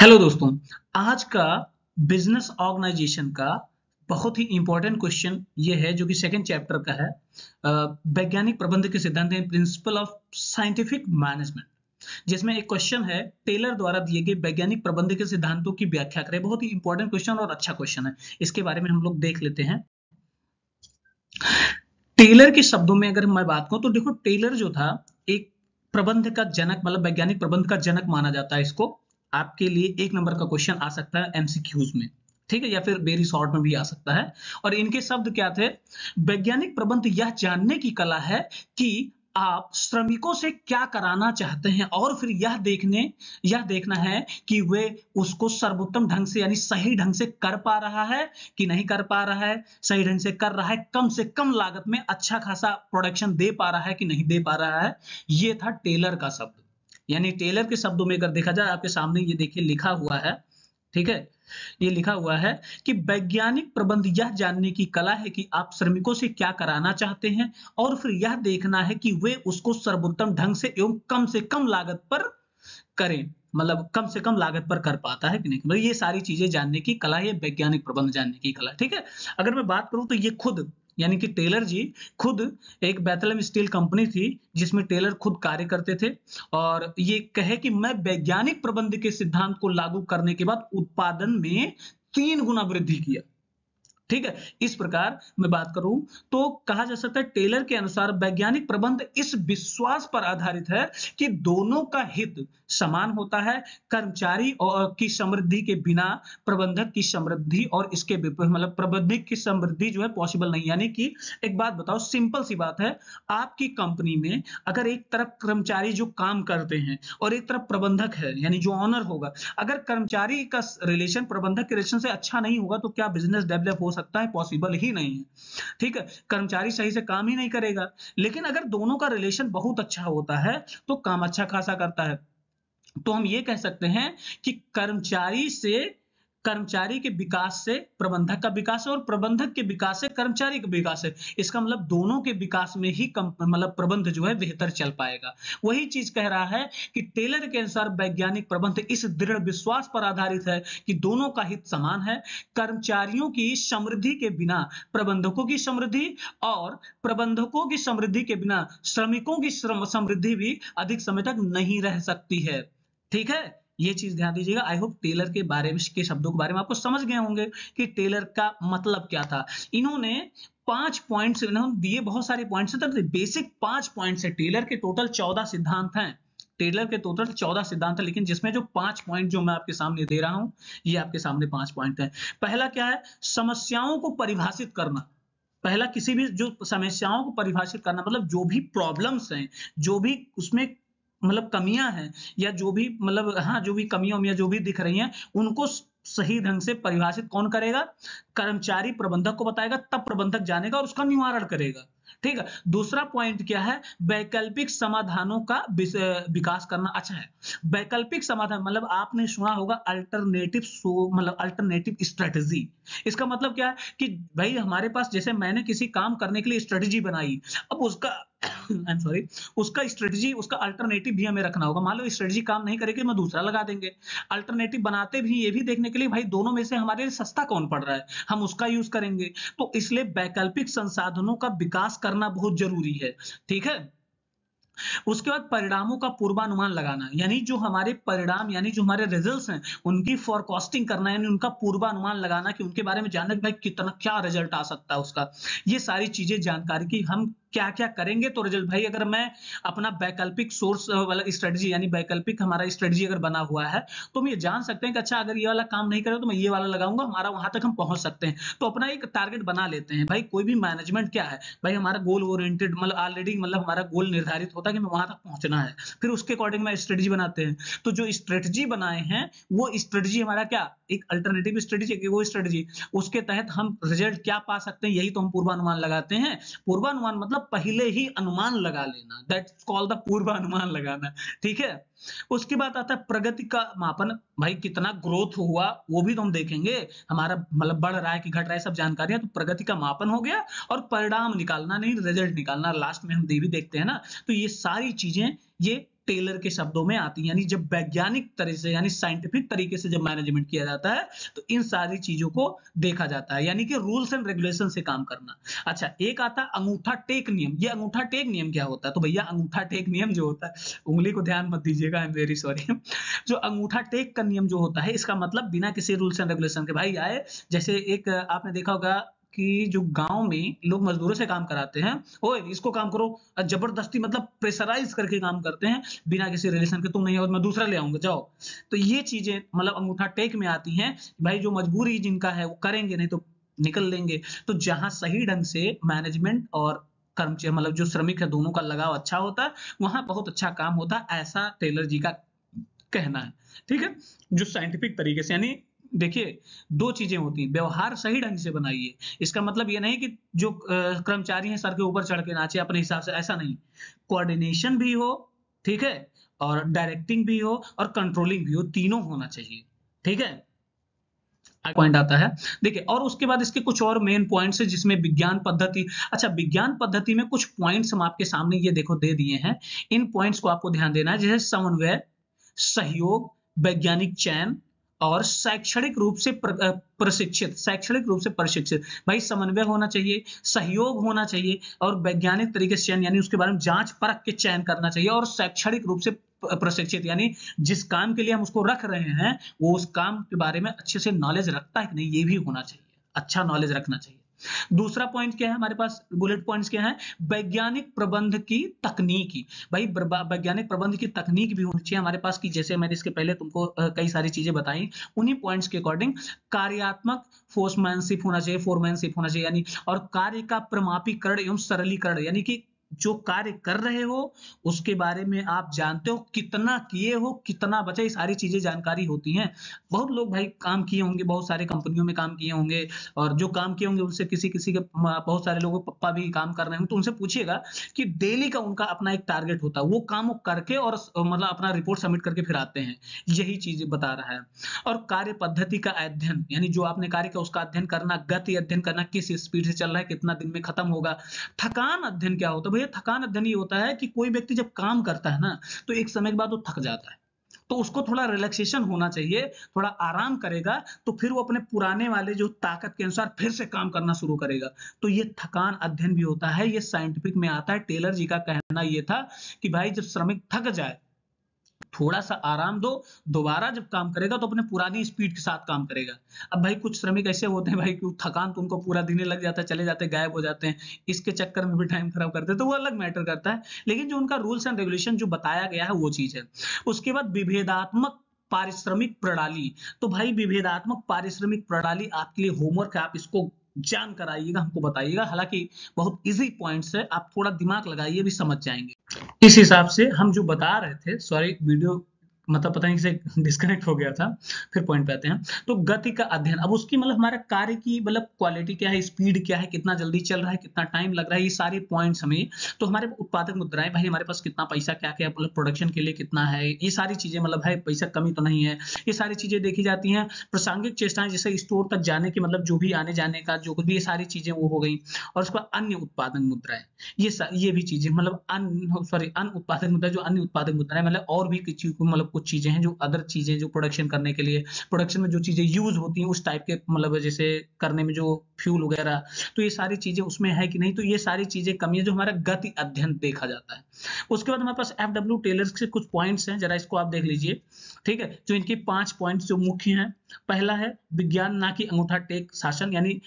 hello दोस्तों आज का बिजनेस ऑर्गेनाइजेशन का बहुत ही इंपॉर्टेंट क्वेश्चन ये है जो कि सेकंड चैप्टर का है वैज्ञानिक प्रबंध के सिद्धांत प्रिंसिपल ऑफ साइंटिफिक मैनेजमेंट जिसमें एक क्वेश्चन है टेलर द्वारा दिए गए वैज्ञानिक प्रबंध के सिद्धांतों की व्याख्या करें बहुत ही इंपॉर्टेंट क्वेश्चन और अच्छा क्वेश्चन है इसके बारे में हम लोग देख लेते हैं टेलर के शब्दों में अगर मैं बात करूं तो देखो टेलर जो था एक प्रबंध का जनक मतलब वैज्ञानिक प्रबंध का जनक माना जाता है इसको आपके लिए एक नंबर का क्वेश्चन आ सकता है एमसीक्यूज में ठीक है या फिर बेरी शॉर्ट में भी आ सकता है और इनके शब्द क्या थे वैज्ञानिक प्रबंध यह जानने की कला है कि आप श्रमिकों से क्या कराना चाहते हैं और फिर यह देखने यह देखना है कि वे उसको सर्वोत्तम ढंग से यानी सही ढंग से कर पा रहा है कि नहीं कर पा रहा है सही ढंग से कर रहा है कम से कम लागत में अच्छा खासा प्रोडक्शन दे पा रहा है कि नहीं दे पा रहा है यह था टेलर का शब्द यानी टेलर के शब्दों में अगर देखा जाए आपके सामने ये देखिए लिखा हुआ है ठीक है ये लिखा हुआ है कि वैज्ञानिक प्रबंध यह जानने की कला है कि आप श्रमिकों से क्या कराना चाहते हैं और फिर यह देखना है कि वे उसको सर्वोत्तम ढंग से एवं कम से कम लागत पर करें मतलब कम से कम लागत पर कर पाता है कि नहीं मतलब ये सारी चीजें जानने की कला है वैज्ञानिक प्रबंध जानने की कला ठीक है अगर मैं बात करूं तो ये खुद यानी कि टेलर जी खुद एक बैतलम स्टील कंपनी थी जिसमें टेलर खुद कार्य करते थे और ये कहे कि मैं वैज्ञानिक प्रबंध के सिद्धांत को लागू करने के बाद उत्पादन में तीन गुना वृद्धि किया ठीक है इस प्रकार मैं बात करूं तो कहा जा सकता है टेलर के अनुसार वैज्ञानिक प्रबंध इस विश्वास पर आधारित है कि दोनों का हित समान होता है कर्मचारी और की समृद्धि के बिना प्रबंधक की समृद्धि और इसके मतलब प्रबंधक की समृद्धि जो है पॉसिबल नहीं यानी कि एक बात बताओ सिंपल सी बात है आपकी कंपनी में अगर एक तरफ कर्मचारी जो काम करते हैं और एक तरफ प्रबंधक है यानी जो ऑनर होगा अगर कर्मचारी का रिलेशन प्रबंधक के रिलेशन से अच्छा नहीं होगा तो क्या बिजनेस डेवलप हो सकता है पॉसिबल ही नहीं है ठीक है कर्मचारी सही से काम ही नहीं करेगा लेकिन अगर दोनों का रिलेशन बहुत अच्छा होता है तो काम अच्छा खासा करता है तो हम ये कह सकते हैं कि कर्मचारी से कर्मचारी के विकास से प्रबंधक का विकास है और प्रबंधक के विकास से कर्मचारी का विकास है इसका मतलब दोनों के विकास में ही मतलब प्रबंध जो है बेहतर चल पाएगा वही चीज कह रहा है कि टेलर के अनुसार वैज्ञानिक प्रबंध इस दृढ़ विश्वास पर आधारित है कि दोनों का हित समान है कर्मचारियों की समृद्धि के बिना प्रबंधकों की समृद्धि और प्रबंधकों की समृद्धि के बिना श्रमिकों की समृद्धि भी अधिक समय तक नहीं रह सकती है ठीक है ये चीज ध्यान दीजिएगा आई होप टेलर के बारे में के शब्दों के बारे में आपको समझ गए होंगे कि टेलर का मतलब क्या था इन्होंने पांच पॉइंट्स इन्होंने दिए बहुत सारे पॉइंट्स तो बेसिक पांच पॉइंट्स है टेलर के टोटल चौदह सिद्धांत हैं टेलर के टोटल चौदह सिद्धांत है लेकिन जिसमें जो पांच पॉइंट जो मैं आपके सामने दे रहा हूं ये आपके सामने पांच पॉइंट है पहला क्या है समस्याओं को परिभाषित करना पहला किसी भी जो समस्याओं को परिभाषित करना मतलब जो भी प्रॉब्लम्स हैं जो भी उसमें मतलब कमियां हैं या जो भी मतलब हाँ जो भी कमियां या जो भी दिख रही हैं उनको सही ढंग से परिभाषित कौन करेगा कर्मचारी प्रबंधक को बताएगा तब प्रबंधक जानेगा और उसका निवारण करेगा ठीक है दूसरा पॉइंट क्या है वैकल्पिक समाधानों का विकास करना अच्छा है वैकल्पिक समाधान मतलब आपने सुना होगा अल्टरनेटिव सो मतलब अल्टरनेटिव स्ट्रेटजी इसका मतलब क्या है कि भाई हमारे पास जैसे मैंने किसी काम करने के लिए स्ट्रेटजी बनाई अब उसका सॉरी उसका स्ट्रेटजी उसका अल्टरनेटिव भी हमें रखना होगा मान लो स्ट्रेटजी काम नहीं करेगी मैं दूसरा लगा देंगे अल्टरनेटिव बनाते भी ये भी देखने के लिए भाई दोनों में से हमारे लिए सस्ता कौन पड़ रहा है हम उसका यूज करेंगे तो इसलिए वैकल्पिक संसाधनों का विकास करना बहुत जरूरी है ठीक है उसके बाद परिणामों का पूर्वानुमान लगाना यानी जो हमारे परिणाम यानी जो हमारे रिजल्ट्स हैं उनकी फॉरकास्टिंग करना यानी उनका पूर्वानुमान लगाना कि उनके बारे में जानना कि भाई कितना क्या रिजल्ट आ सकता है उसका ये सारी चीजें जानकारी की हम क्या क्या करेंगे तो रिजल्ट भाई अगर मैं अपना वैकल्पिक सोर्स वाला स्ट्रेटजी यानी वैकल्पिक हमारा स्ट्रेटजी अगर बना हुआ है तो हम ये जान सकते हैं कि अच्छा अगर ये वाला काम नहीं करें तो मैं ये वाला लगाऊंगा हमारा वहां तक हम पहुंच सकते हैं तो अपना एक टारगेट बना लेते हैं भाई कोई भी मैनेजमेंट क्या है भाई हमारा गोल ओरियंटेड मतलब ऑलरेडी मतलब हमारा गोल निर्धारित होता है कि वहां तक पहुंचना है फिर उसके अकॉर्डिंग में स्ट्रेटजी बनाते हैं तो जो स्ट्रेटजी बनाए हैं वो स्ट्रेटजी हमारा क्या एक अल्टरनेटिव स्ट्रेटजी वो स्ट्रेटजी उसके तहत हम रिजल्ट क्या पा सकते हैं यही तो हम पूर्वानुमान लगाते हैं पूर्वानुमान मतलब मतलब पहले ही अनुमान लगा लेना दैट कॉल द पूर्व अनुमान लगाना ठीक है उसके बाद आता है प्रगति का मापन भाई कितना ग्रोथ हुआ वो भी तो हम देखेंगे हमारा मतलब बढ़ रहा है कि घट रहा है सब है तो प्रगति का मापन हो गया और परिणाम निकालना नहीं रिजल्ट निकालना लास्ट में हम भी देखते हैं ना तो ये सारी चीजें ये टेलर के शब्दों में आती है यानी जब वैज्ञानिक तरीके से यानी साइंटिफिक तरीके से जब मैनेजमेंट किया जाता है तो इन सारी चीजों को देखा जाता है यानी कि रूल्स एंड रेगुलेशन से काम करना अच्छा एक आता है अंगूठा टेक नियम ये अंगूठा टेक नियम क्या होता है तो भैया अंगूठा टेक नियम जो होता है उंगली को ध्यान मत दीजिएगा आई एम वेरी सॉरी जो अंगूठा टेक का नियम जो होता है इसका मतलब बिना किसी रूल्स एंड रेगुलेशन के भाई आए जैसे एक आपने देखा होगा कि जो गांव में लोग मजदूरों से काम कराते हैं ओ इसको काम करो जबरदस्ती मतलब प्रेशराइज करके काम करते हैं बिना किसी रिलेशन के तुम नहीं हो तो मैं दूसरा ले आऊंगा जाओ तो ये चीजें मतलब अंगूठा टेक में आती हैं भाई जो मजबूरी जिनका है वो करेंगे नहीं तो निकल लेंगे तो जहां सही ढंग से मैनेजमेंट और कर्मचारी मतलब जो श्रमिक है दोनों का लगाव अच्छा होता है वहां बहुत अच्छा काम होता है ऐसा टेलर जी का कहना है ठीक है जो साइंटिफिक तरीके से यानी देखिए दो चीजें होती हैं व्यवहार सही ढंग से बनाइए इसका मतलब ये नहीं कि जो कर्मचारी हैं सर के ऊपर चढ़ के नाचे अपने हिसाब से ऐसा नहीं कोऑर्डिनेशन भी हो ठीक है और डायरेक्टिंग भी हो और कंट्रोलिंग भी हो तीनों होना चाहिए ठीक है पॉइंट आता है देखिए और उसके बाद इसके कुछ और मेन पॉइंट्स है जिसमें विज्ञान पद्धति अच्छा विज्ञान पद्धति में कुछ पॉइंट्स हम आपके सामने ये देखो दे दिए हैं इन पॉइंट्स को आपको ध्यान देना है जैसे समन्वय सहयोग वैज्ञानिक चयन और शैक्षणिक रूप से प्रशिक्षित शैक्षणिक रूप से प्रशिक्षित भाई समन्वय होना चाहिए सहयोग होना चाहिए और वैज्ञानिक तरीके से चयन यानी उसके बारे में जांच परख के चयन करना चाहिए और शैक्षणिक रूप से प्रशिक्षित यानी जिस काम के लिए हम उसको रख रहे हैं वो उस काम के बारे में अच्छे से नॉलेज रखता है कि नहीं ये भी होना चाहिए अच्छा नॉलेज रखना चाहिए दूसरा पॉइंट क्या है हमारे पास बुलेट पॉइंट्स क्या है वैज्ञानिक प्रबंध की तकनीकी भाई वैज्ञानिक प्रबंध की तकनीक भी होनी चाहिए हमारे पास की जैसे मैंने इसके पहले तुमको कई सारी चीजें बताई उन्हीं पॉइंट्स के अकॉर्डिंग कार्यात्मक फोर्समैनशिप होना चाहिए फोरमैनशिप होना चाहिए यानी और कार्य का प्रमापीकरण एवं सरलीकरण यानी कि जो कार्य कर रहे हो उसके बारे में आप जानते हो कितना किए हो कितना बचा ये सारी चीजें जानकारी होती हैं बहुत लोग भाई काम किए होंगे बहुत सारे कंपनियों में काम किए होंगे और जो काम किए होंगे उनसे किसी किसी के बहुत सारे लोगों पप्पा भी काम कर रहे होंगे तो उनसे पूछिएगा कि डेली का उनका अपना एक टारगेट होता है वो काम करके और मतलब अपना रिपोर्ट सबमिट करके फिर आते हैं यही चीज बता रहा है और कार्य पद्धति का अध्ययन यानी जो आपने कार्य किया उसका अध्ययन करना गति अध्ययन करना किस स्पीड से चल रहा है कितना दिन में खत्म होगा थकान अध्ययन क्या होता है हुए थकान अध्ययन ये होता है कि कोई व्यक्ति जब काम करता है ना तो एक समय के बाद वो थक जाता है तो उसको थोड़ा रिलैक्सेशन होना चाहिए थोड़ा आराम करेगा तो फिर वो अपने पुराने वाले जो ताकत के अनुसार फिर से काम करना शुरू करेगा तो ये थकान अध्ययन भी होता है ये साइंटिफिक में आता है टेलर जी का कहना ये था कि भाई जब श्रमिक थक जाए थोड़ा सा आराम दो दोबारा जब काम करेगा तो अपने पुरानी स्पीड के साथ काम करेगा अब भाई कुछ श्रमिक ऐसे होते हैं भाई कि थकान तो उनको पूरा दिन लग जाता है चले जाते हैं गायब हो जाते हैं इसके चक्कर में भी टाइम खराब करते हैं तो वो अलग मैटर करता है लेकिन जो उनका रूल्स एंड रेगुलेशन जो बताया गया है वो चीज है उसके बाद विभेदात्मक पारिश्रमिक प्रणाली तो भाई विभेदात्मक पारिश्रमिक प्रणाली आपके लिए होमवर्क है आप इसको जान कराइएगा हमको बताइएगा हालांकि बहुत इजी पॉइंट्स है आप थोड़ा दिमाग लगाइए भी समझ जाएंगे इस हिसाब से हम जो बता रहे थे सॉरी वीडियो मतलब पता नहीं किसे डिस्कनेक्ट हो गया था फिर पॉइंट पे आते हैं तो गति का अध्ययन अब उसकी मतलब हमारा कार्य की मतलब क्वालिटी क्या है स्पीड क्या है कितना जल्दी चल रहा है कितना टाइम लग रहा है ये सारे पॉइंट्स हमें तो हमारे उत्पादक मुद्राएं भाई हमारे पास कितना पैसा क्या क्या मतलब प्रोडक्शन के लिए कितना है ये सारी चीजें मतलब है पैसा कमी तो नहीं है ये सारी चीजें देखी जाती है प्रासंगिक चेष्टाएं जैसे स्टोर तक जाने की मतलब जो भी आने जाने का जो भी ये सारी चीजें वो हो गई और बाद अन्य उत्पादन मुद्राएं ये ये भी चीजें मतलब अन सॉरी अन उत्पादक मुद्रा जो अन्य उत्पादक मुद्रा है मतलब और भी किसी को मतलब कुछ चीज़ें हैं जो अदर चीज़ें जो प्रोडक्शन करने के लिए प्रोडक्शन में जो चीज़ें यूज होती हैं उस टाइप के मतलब जैसे करने में जो फ्यूल वगैरह तो ये सारी चीज़ें उसमें है कि नहीं तो ये सारी चीज़ें कमी है जो हमारा गति अध्ययन देखा जाता है उसके बाद हमारे पास एफ डब्ल्यू टेलर के कुछ पॉइंट्स हैं जरा इसको आप देख लीजिए ठीक है तो इनके पांच पॉइंट जो मुख्य हैं पहला है विज्ञान ना कि अंगूठा टेक शासन यानी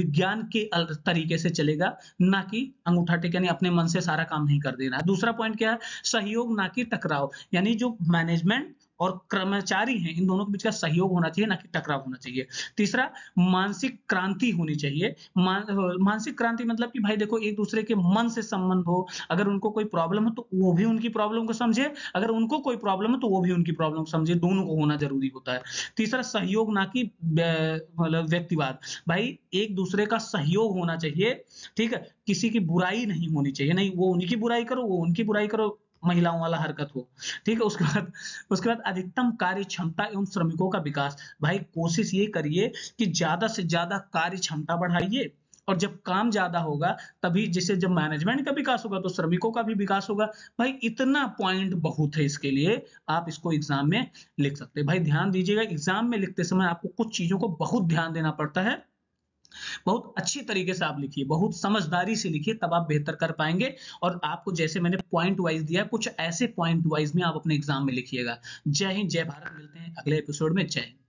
विज्ञान के तरीके से चलेगा ना कि अंगूठा टेक यानी अपने मन से सारा काम नहीं कर देना दूसरा पॉइंट क्या है सहयोग ना कि टकराव यानी जो मैनेजमेंट और कर्मचारी हैं इन दोनों के बीच का सहयोग होना चाहिए ना कि टकराव होना चाहिए तीसरा मानसिक क्रांति होनी चाहिए मानसिक क्रांति मतलब कि भाई देखो एक दूसरे के मन से संबंध हो अगर उनको कोई प्रॉब्लम हो तो वो भी उनकी प्रॉब्लम को समझे अगर उनको कोई प्रॉब्लम हो तो वो भी उनकी प्रॉब्लम समझे दोनों को होना जरूरी होता है तीसरा सहयोग ना कि मतलब व्यक्तिवाद भाई एक दूसरे का सहयोग होना चाहिए ठीक है किसी की बुराई नहीं होनी चाहिए नहीं वो उनकी बुराई करो वो उनकी बुराई करो महिलाओं वाला हरकत हो ठीक है उसके बाद उसके बाद अधिकतम कार्य क्षमता एवं श्रमिकों का विकास भाई कोशिश ये करिए कि ज्यादा से ज्यादा कार्य क्षमता बढ़ाइए और जब काम ज्यादा होगा तभी जैसे जब मैनेजमेंट का विकास होगा तो श्रमिकों का भी विकास होगा भाई इतना पॉइंट बहुत है इसके लिए आप इसको एग्जाम में लिख सकते हैं भाई ध्यान दीजिएगा एग्जाम में लिखते समय आपको कुछ चीजों को बहुत ध्यान देना पड़ता है बहुत अच्छी तरीके से आप लिखिए बहुत समझदारी से लिखिए तब आप बेहतर कर पाएंगे और आपको जैसे मैंने पॉइंट वाइज दिया कुछ ऐसे पॉइंट वाइज में आप अपने एग्जाम में लिखिएगा जय हिंद जय भारत मिलते हैं अगले एपिसोड में जय हिंद